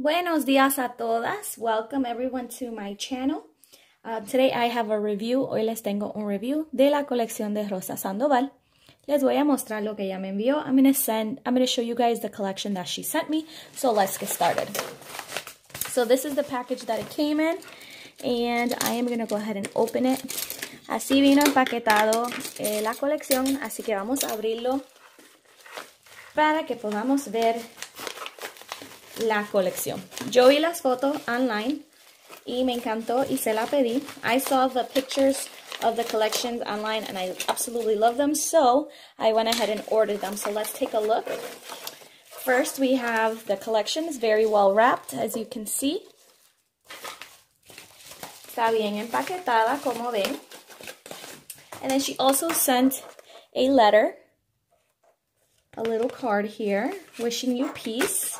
Buenos días a todas. Welcome everyone to my channel. Uh, today I have a review. Hoy les tengo un review de la colección de Rosa Sandoval. Les voy a mostrar lo que ella me envió. I'm to send. show you guys the collection that she sent me. So let's get started. So this is the package that it came in, and I am going to go ahead and open it. Así vino empaquetado eh, la colección, así que vamos a abrirlo para que podamos ver la colección. Yo vi las fotos online y me encantó y se la pedí. I saw the pictures of the collections online and I absolutely love them, so I went ahead and ordered them. So let's take a look. First, we have the collections, very well wrapped, as you can see. Está bien empaquetada, como ven. And then she also sent a letter, a little card here, wishing you peace.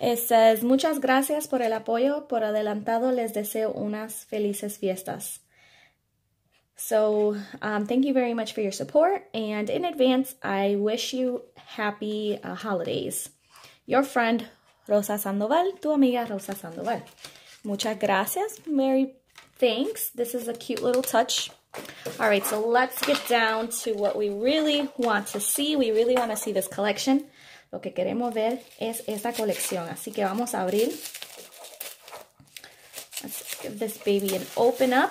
It says, muchas gracias por el apoyo. Por adelantado les deseo unas felices fiestas. So um, thank you very much for your support. And in advance, I wish you happy uh, holidays. Your friend, Rosa Sandoval, tu amiga Rosa Sandoval. Muchas gracias. Merry thanks. This is a cute little touch. All right, so let's get down to what we really want to see. We really want to see this collection. Lo que queremos ver es esta colección. Así que vamos a abrir. Let's give this baby an open up.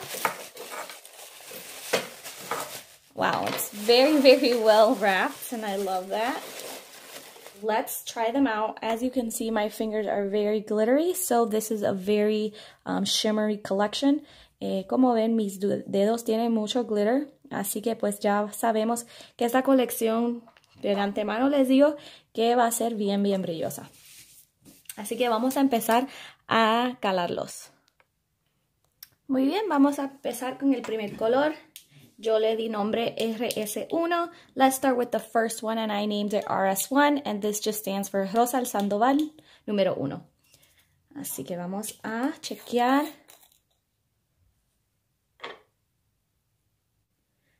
Wow, it's very, very well wrapped and I love that. Let's try them out. As you can see, my fingers are very glittery, so this is a very um, shimmery collection. Eh, como ven, mis dedos tienen mucho glitter, así que pues ya sabemos que esta colección de antemano les digo que va a ser bien, bien brillosa. Así que vamos a empezar a calarlos. Muy bien, vamos a empezar con el primer color. Yo le di nombre RS1. Let's start with the first one and I named it RS1 and this just stands for Rosa Sandoval número 1. Así que vamos a chequear.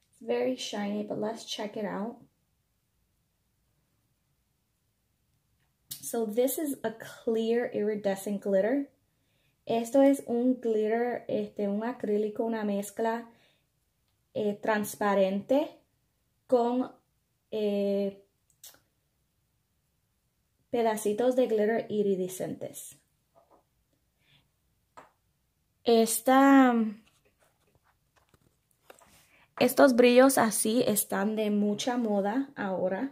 It's very shiny, but let's check it out. So this is a clear iridescent glitter. Esto es un glitter, este, un acrílico, una mezcla eh, transparente con eh, pedacitos de glitter iridescentes. Esta, estos brillos así están de mucha moda ahora.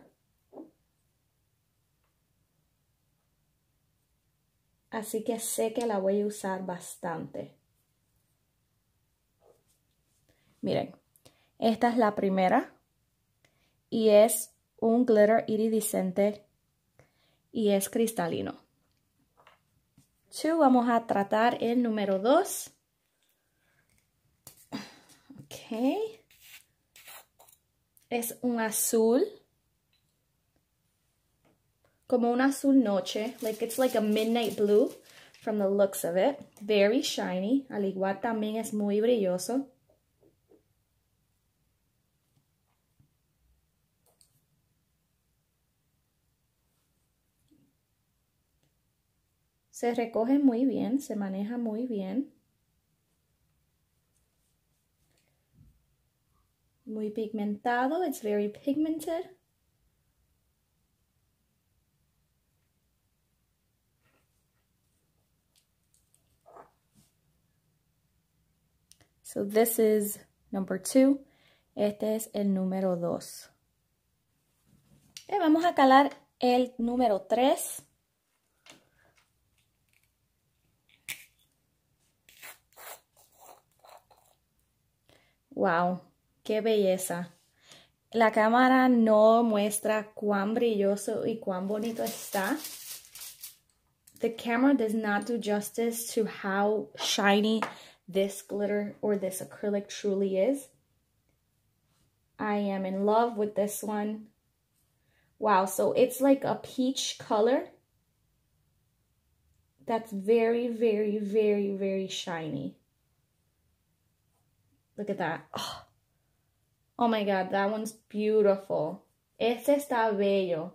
así que sé que la voy a usar bastante. Miren, esta es la primera y es un glitter iridiscente y es cristalino. vamos a tratar el número 2. Ok. Es un azul como un azul noche, like it's like a midnight blue from the looks of it. Very shiny, al igual también es muy brilloso. Se recoge muy bien, se maneja muy bien. Muy pigmentado, it's very pigmented. So this is number two. Este es el número dos. Eh, vamos a calar el número tres. Wow, qué belleza. La cámara no muestra cuán brilloso y cuán bonito está. The camera does not do justice to how shiny this glitter or this acrylic truly is. I am in love with this one. Wow, so it's like a peach color. That's very, very, very, very shiny. Look at that. Oh, oh my God, that one's beautiful. Ese está bello.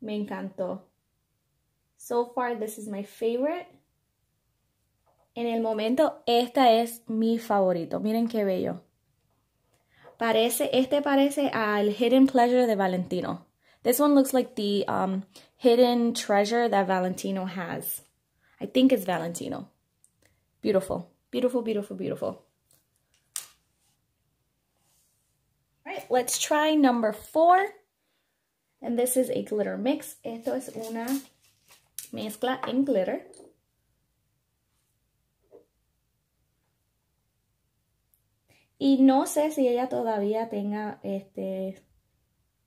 Me encantó. So far, this is my favorite. En el momento, esta es mi favorito. Miren qué bello. Parece, este parece al Hidden Pleasure de Valentino. This one looks like the um, hidden treasure that Valentino has. I think it's Valentino. Beautiful, beautiful, beautiful, beautiful. All right, let's try number four. And this is a glitter mix. Esto es una mezcla en glitter. Y no sé si ella todavía tenga este,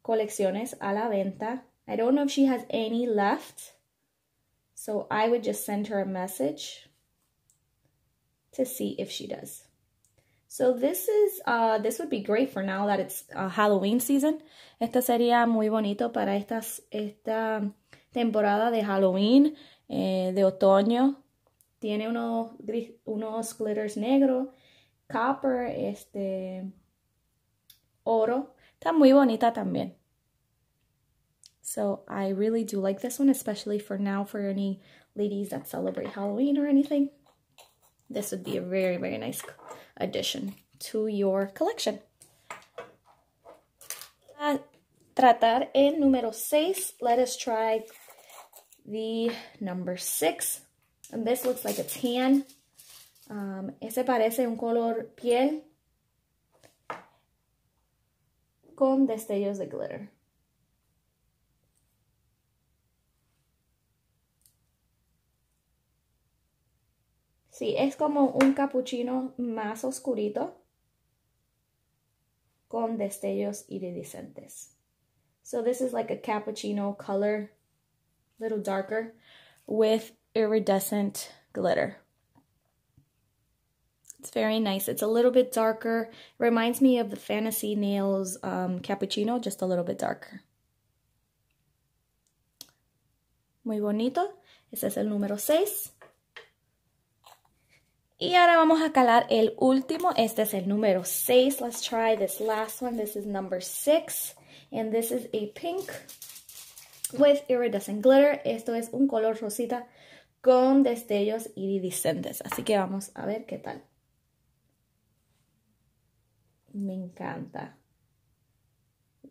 colecciones a la venta. I don't know if she has any left. So I would just send her a message to see if she does. So this is, uh, this would be great for now that it's uh, Halloween season. Esta sería muy bonito para estas, esta temporada de Halloween, eh, de otoño. Tiene unos, gris, unos glitters negro, copper, este, oro. Está muy bonita también. So I really do like this one, especially for now for any ladies that celebrate Halloween or anything. This would be a very, very nice addition to your collection. A tratar en número 6. Let us try the number 6. And this looks like a tan. Um, ese parece un color piel con destellos de glitter. Sí, es como un capuchino más oscurito con destellos iridescentes. So this is like a cappuccino color, a little darker, with iridescent glitter. It's very nice. It's a little bit darker. It reminds me of the Fantasy Nails um, cappuccino, just a little bit darker. Muy bonito. Ese es el número 6. Y ahora vamos a calar el último. Este es el número 6. Let's try this last one. This is number 6. And this is a pink with iridescent glitter. Esto es un color rosita con destellos iridiscentes. Así que vamos a ver qué tal. Me encanta.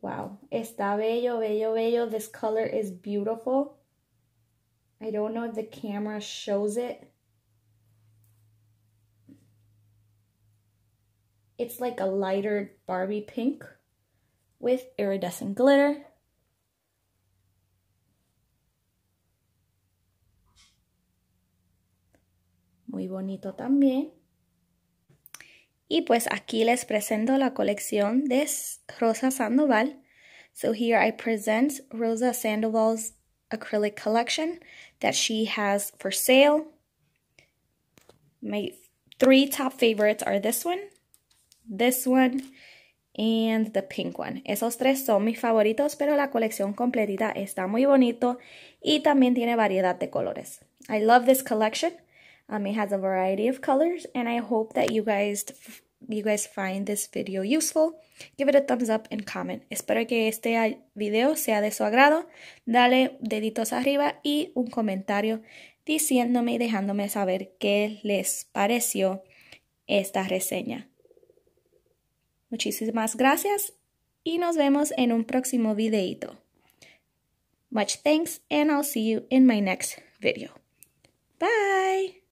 Wow. Está bello, bello, bello. This color is beautiful. I don't know if the camera shows it. It's like a lighter Barbie pink with iridescent glitter. Muy bonito también. Y pues aquí les presento la colección de Rosa Sandoval. So here I present Rosa Sandoval's acrylic collection that she has for sale. My three top favorites are this one, this one and the pink one. Esos tres son mis favoritos, pero la colección completita está muy bonito y también tiene variedad de colores. I love this collection. Um, it has a variety of colors and I hope that you guys you guys find this video useful. Give it a thumbs up and comment. Espero que este video sea de su agrado. Dale deditos arriba y un comentario diciéndome y dejándome saber qué les pareció esta reseña. Muchísimas gracias y nos vemos en un próximo videito. Much thanks and I'll see you in my next video. Bye!